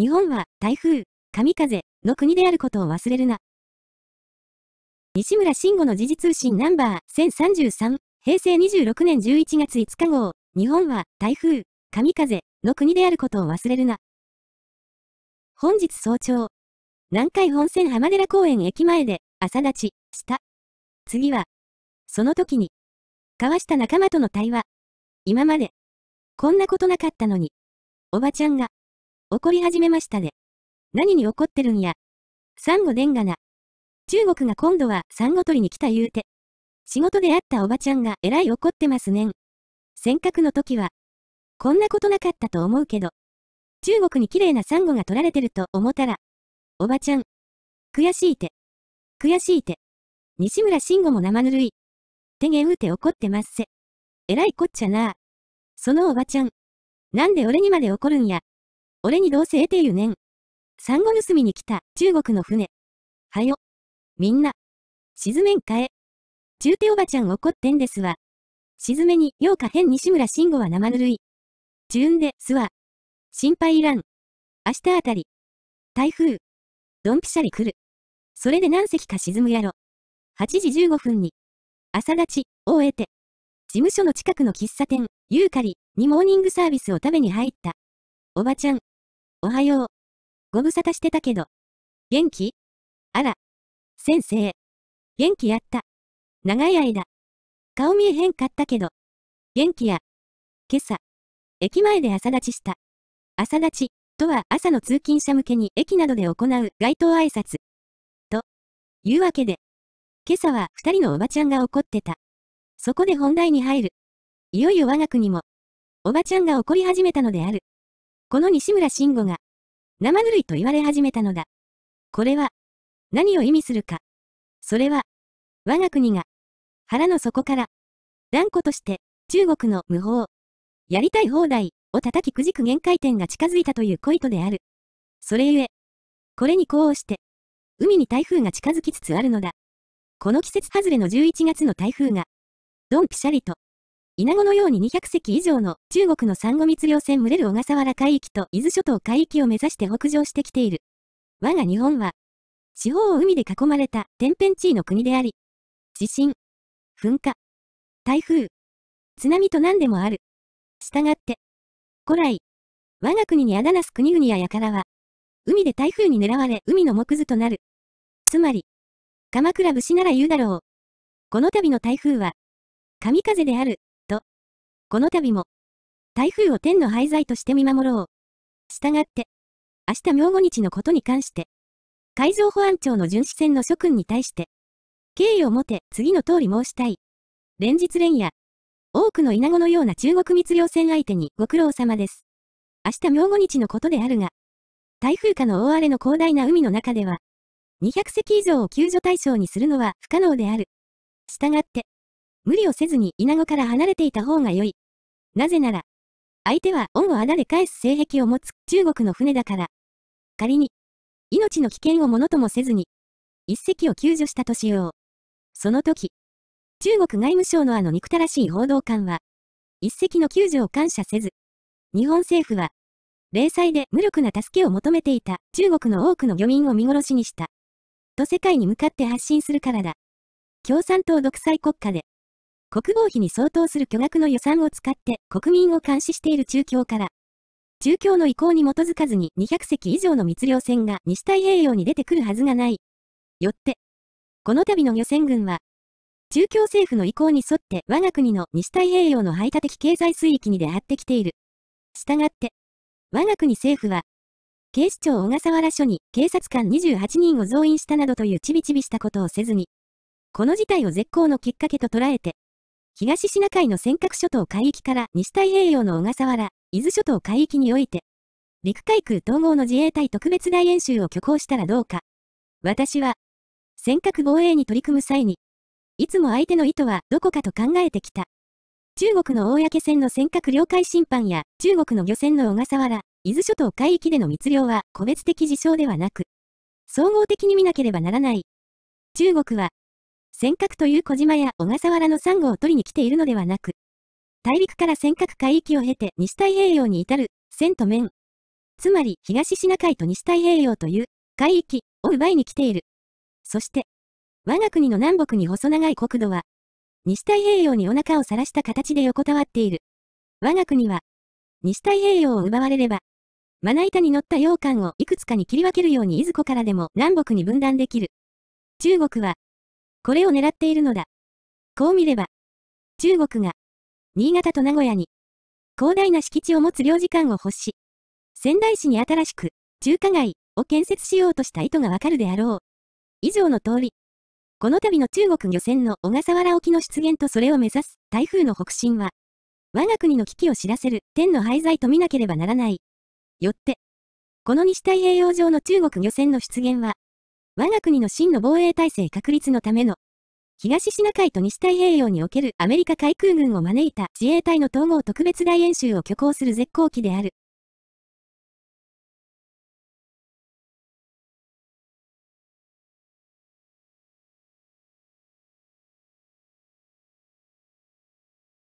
日本は台風、神風の国であることを忘れるな。西村慎吾の時事通信ナンバー1033、平成26年11月5日号、日本は台風、神風の国であることを忘れるな。本日早朝、南海本線浜寺公園駅前で朝立ちした。次は、その時に、交わした仲間との対話。今まで、こんなことなかったのに、おばちゃんが、怒り始めましたね。何に怒ってるんや。サンゴでんがな。中国が今度はサンゴ取りに来た言うて。仕事で会ったおばちゃんがえらい怒ってますねん。尖閣の時は、こんなことなかったと思うけど、中国に綺麗なサンゴが取られてると思ったら、おばちゃん、悔しいて、悔しいて、西村慎吾も生ぬるい。てげうて怒ってますせ。えらいこっちゃなあ。そのおばちゃん、なんで俺にまで怒るんや。俺にどうせ得てうねん。サンゴ盗みに来た中国の船。はよ。みんな。沈めんかえ。中手おばちゃん怒ってんですわ。沈めに、ようか変西村慎吾は生ぬるい。じゅんで、すわ。心配いらん。明日あたり。台風。ドンピシャリ来る。それで何隻か沈むやろ。8時15分に。朝立ち、を終えて。事務所の近くの喫茶店、ユーカリにモーニングサービスを食べに入った。おばちゃん、おはよう。ご無沙汰してたけど。元気あら。先生。元気やった。長い間。顔見えへんかったけど。元気や。今朝。駅前で朝立ちした。朝立ち、とは朝の通勤者向けに駅などで行う街頭挨拶。と。いうわけで。今朝は二人のおばちゃんが怒ってた。そこで本題に入る。いよいよ我が国も。おばちゃんが怒り始めたのである。この西村慎吾が、生ぬるいと言われ始めたのだ。これは、何を意味するか。それは、我が国が、腹の底から、断固として、中国の無法、やりたい放題を叩きくじく限界点が近づいたという恋とである。それゆえ、これに呼応して、海に台風が近づきつつあるのだ。この季節外れの11月の台風が、ドンピシャリと、イナゴのように200隻以上の中国の産後密漁船群れる小笠原海域と伊豆諸島海域を目指して北上してきている。我が日本は、四方を海で囲まれた天変地異の国であり、地震、噴火、台風、津波と何でもある。したがって、古来、我が国にあだなす国々や輩は、海で台風に狙われ海の木図となる。つまり、鎌倉節なら言うだろう。この度の台風は、神風である。この度も、台風を天の廃材として見守ろう。従って、明日明後日のことに関して、海上保安庁の巡視船の諸君に対して、敬意を持て次の通り申したい。連日連夜、多くのイナゴのような中国密漁船相手にご苦労様です。明日明後日のことであるが、台風下の大荒れの広大な海の中では、200隻以上を救助対象にするのは不可能である。従って、無理をせずに稲子から離れていた方が良い。なぜなら、相手は恩をあだで返す性癖を持つ中国の船だから。仮に、命の危険をものともせずに、一隻を救助したとしよう。その時、中国外務省のあの憎たらしい報道官は、一隻の救助を感謝せず、日本政府は、零細で無力な助けを求めていた中国の多くの漁民を見殺しにした。と世界に向かって発信するからだ。共産党独裁国家で、国防費に相当する巨額の予算を使って国民を監視している中共から、中共の意向に基づかずに200隻以上の密漁船が西太平洋に出てくるはずがない。よって、この度の漁船群は、中共政府の意向に沿って我が国の西太平洋の排他的経済水域に出張ってきている。従って、我が国政府は、警視庁小笠原署に警察官28人を増員したなどというちびちびしたことをせずに、この事態を絶好のきっかけと捉えて、東シナ海の尖閣諸島海域から西太平洋の小笠原、伊豆諸島海域において、陸海空統合の自衛隊特別大演習を挙行したらどうか。私は、尖閣防衛に取り組む際に、いつも相手の意図はどこかと考えてきた。中国の公船の尖閣領海侵犯や中国の漁船の小笠原、伊豆諸島海域での密漁は個別的事象ではなく、総合的に見なければならない。中国は尖閣という小島や小笠原のサンゴを取りに来ているのではなく、大陸から尖閣海域を経て西太平洋に至る、線と面。つまり、東シナ海と西太平洋という、海域を奪いに来ている。そして、我が国の南北に細長い国土は、西太平洋にお腹をさらした形で横たわっている。我が国は、西太平洋を奪われれば、まな板に乗った羊羹をいくつかに切り分けるようにいずこからでも南北に分断できる。中国は、これを狙っているのだ。こう見れば、中国が、新潟と名古屋に、広大な敷地を持つ領事館を欲し、仙台市に新しく、中華街を建設しようとした意図がわかるであろう。以上の通り、この度の中国漁船の小笠原沖の出現とそれを目指す台風の北進は、我が国の危機を知らせる天の廃材と見なければならない。よって、この西太平洋上の中国漁船の出現は、我が国の真の防衛体制確立のための、東シナ海と西太平洋におけるアメリカ海空軍を招いた自衛隊の統合特別大演習を挙行する絶好機である。